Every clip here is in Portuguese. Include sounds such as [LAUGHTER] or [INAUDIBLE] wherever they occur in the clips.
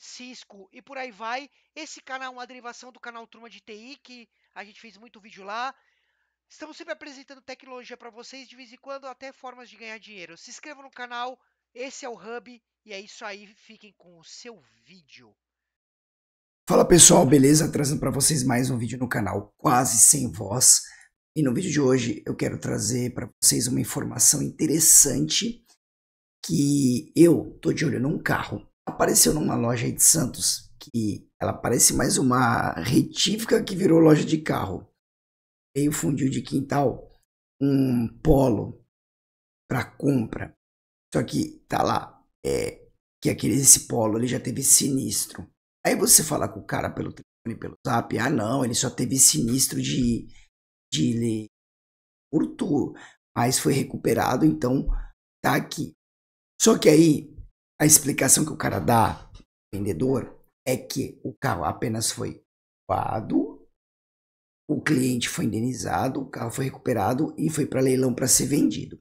Cisco e por aí vai. Esse canal é uma derivação do canal Turma de TI, que a gente fez muito vídeo lá. Estamos sempre apresentando tecnologia para vocês, de vez em quando até formas de ganhar dinheiro. Se inscreva no canal, esse é o Hub, e é isso aí, fiquem com o seu vídeo. Fala pessoal, beleza? Trazendo para vocês mais um vídeo no canal Quase Sem Voz. E no vídeo de hoje eu quero trazer para vocês uma informação interessante que eu tô de olho num carro apareceu numa loja aí de Santos, que ela parece mais uma retífica que virou loja de carro. Veio fundiu de quintal um polo para compra. Só que tá lá, é, que aquele esse polo ele já teve sinistro. Aí você fala com o cara pelo telefone, pelo zap, ah não, ele só teve sinistro de de furto, mas foi recuperado, então tá aqui. Só que aí a explicação que o cara dá, vendedor, é que o carro apenas foi roubado, o cliente foi indenizado, o carro foi recuperado e foi para leilão para ser vendido.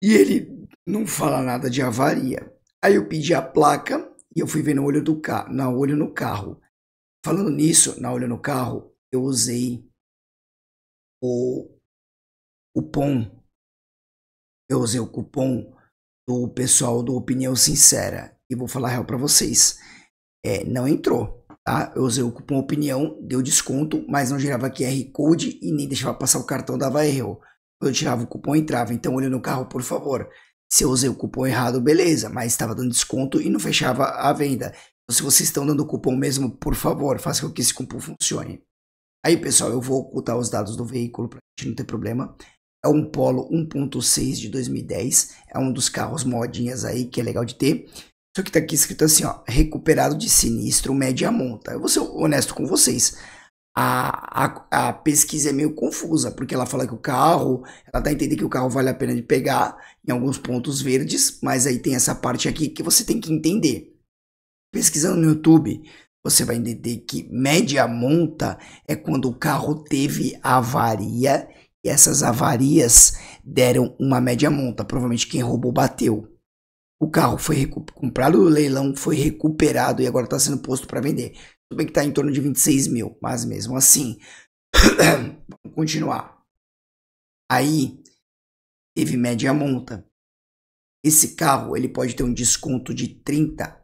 E ele não fala nada de avaria. Aí eu pedi a placa e eu fui ver no olho do carro, na olho no carro. Falando nisso, na olho no carro, eu usei o cupom. Eu usei o cupom do pessoal do Opinião Sincera. E vou falar real para vocês. É, não entrou, tá? Eu usei o cupom Opinião, deu desconto, mas não gerava QR Code e nem deixava passar o cartão, dava erro. Eu tirava o cupom e entrava. Então, olhe no carro, por favor. Se eu usei o cupom errado, beleza, mas estava dando desconto e não fechava a venda. Então, se vocês estão dando o cupom mesmo, por favor, faça com que esse cupom funcione. Aí, pessoal, eu vou ocultar os dados do veículo para gente não ter problema é um Polo 1.6 de 2010, é um dos carros modinhas aí que é legal de ter. Só que tá aqui escrito assim, ó, recuperado de sinistro, média monta. Eu vou ser honesto com vocês. A, a, a pesquisa é meio confusa, porque ela fala que o carro, ela dá tá a entender que o carro vale a pena de pegar em alguns pontos verdes, mas aí tem essa parte aqui que você tem que entender. Pesquisando no YouTube, você vai entender que média monta é quando o carro teve avaria e essas avarias deram uma média monta. Provavelmente quem roubou bateu. O carro foi comprado no leilão, foi recuperado e agora está sendo posto para vender. Tudo bem que está em torno de 26 mil, mas mesmo assim. [COUGHS] Vamos continuar. Aí teve média monta. Esse carro ele pode ter um desconto de 30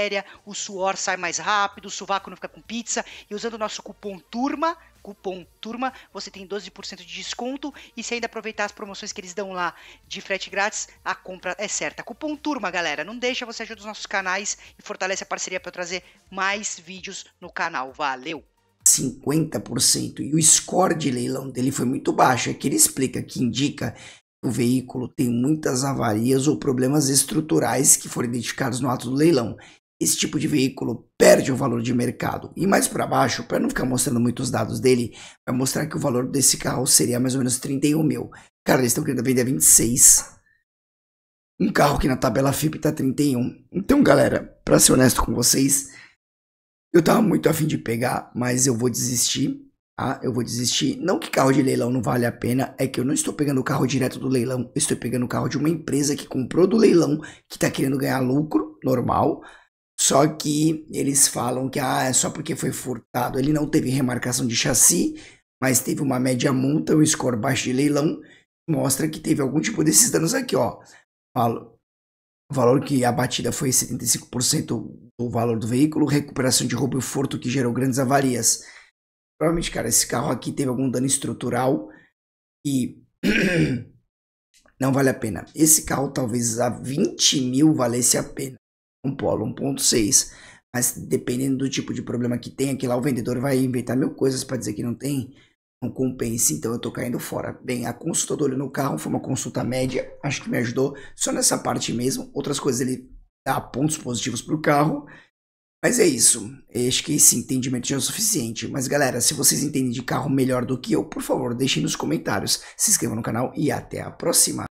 matéria, o suor sai mais rápido, o sovaco não fica com pizza. E usando o nosso cupom TURMA, cupom TURMA, você tem 12% de desconto. E se ainda aproveitar as promoções que eles dão lá de frete grátis, a compra é certa. Cupom TURMA, galera. Não deixa, você ajuda os nossos canais e fortalece a parceria para trazer mais vídeos no canal. Valeu! 50% e o score de leilão dele foi muito baixo. É que ele explica que indica que o veículo tem muitas avarias ou problemas estruturais que foram identificados no ato do leilão esse tipo de veículo perde o valor de mercado. E mais para baixo, para não ficar mostrando muitos dados dele, vai mostrar que o valor desse carro seria mais ou menos 31 mil. Cara, eles estão querendo vender 26. Um carro que na tabela FIP tá 31. Então, galera, para ser honesto com vocês, eu tava muito afim de pegar, mas eu vou desistir. Ah, eu vou desistir. Não que carro de leilão não vale a pena, é que eu não estou pegando o carro direto do leilão, eu estou pegando o carro de uma empresa que comprou do leilão, que está querendo ganhar lucro, normal, só que eles falam que ah, é só porque foi furtado. Ele não teve remarcação de chassi, mas teve uma média multa, um score baixo de leilão, mostra que teve algum tipo desses danos aqui, ó. Falo, valor que a batida foi 75% do valor do veículo, recuperação de roubo e furto que gerou grandes avarias. Provavelmente, cara, esse carro aqui teve algum dano estrutural e [CLEARS THROAT] não vale a pena. Esse carro talvez a 20 mil valesse a pena um Polo 1.6. Mas dependendo do tipo de problema que tem, aqui lá o vendedor vai inventar mil coisas para dizer que não tem, não compensa, então eu estou caindo fora. Bem, a consulta do olho no carro foi uma consulta média, acho que me ajudou só nessa parte mesmo. Outras coisas ele dá pontos positivos para o carro, mas é isso. Eu acho que esse entendimento já é o suficiente. Mas galera, se vocês entendem de carro melhor do que eu, por favor, deixem nos comentários, se inscrevam no canal e até a próxima.